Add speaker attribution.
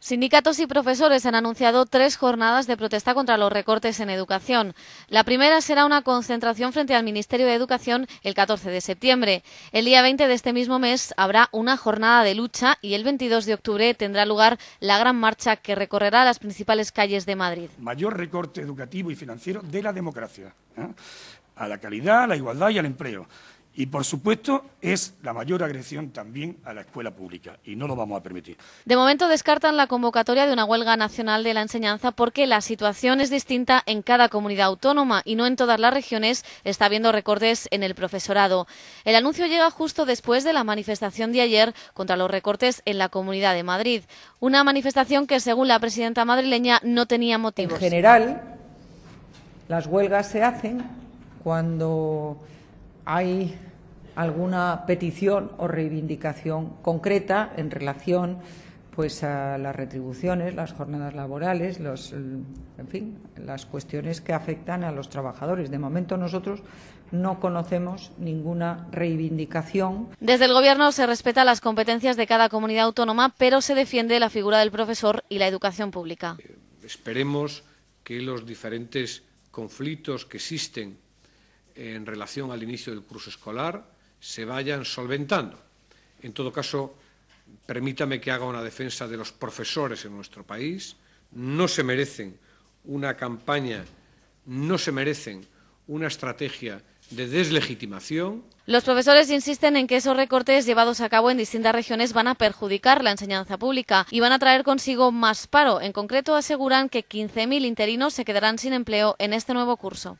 Speaker 1: Sindicatos y profesores han anunciado tres jornadas de protesta contra los recortes en educación. La primera será una concentración frente al Ministerio de Educación el 14 de septiembre. El día 20 de este mismo mes habrá una jornada de lucha y el 22 de octubre tendrá lugar la gran marcha que recorrerá las principales calles de Madrid.
Speaker 2: Mayor recorte educativo y financiero de la democracia. ¿eh? A la calidad, a la igualdad y al empleo. Y, por supuesto, es la mayor agresión también a la escuela pública y no lo vamos a permitir.
Speaker 1: De momento descartan la convocatoria de una huelga nacional de la enseñanza porque la situación es distinta en cada comunidad autónoma y no en todas las regiones está habiendo recortes en el profesorado. El anuncio llega justo después de la manifestación de ayer contra los recortes en la Comunidad de Madrid, una manifestación que según la presidenta madrileña no tenía motivos. En general,
Speaker 3: las huelgas se hacen cuando hay alguna petición o reivindicación concreta en relación pues a las retribuciones, las jornadas laborales, los, en fin, las cuestiones que afectan a los trabajadores. De momento nosotros no conocemos ninguna reivindicación.
Speaker 1: Desde el Gobierno se respeta las competencias de cada comunidad autónoma, pero se defiende la figura del profesor y la educación pública. Eh,
Speaker 4: esperemos que los diferentes conflictos que existen en relación al inicio del curso escolar se vayan solventando. En todo caso, permítame que haga una defensa de los profesores en nuestro país. No se merecen una campaña, no se merecen una estrategia de deslegitimación.
Speaker 1: Los profesores insisten en que esos recortes llevados a cabo en distintas regiones van a perjudicar la enseñanza pública y van a traer consigo más paro. En concreto, aseguran que 15.000 interinos se quedarán sin empleo en este nuevo curso.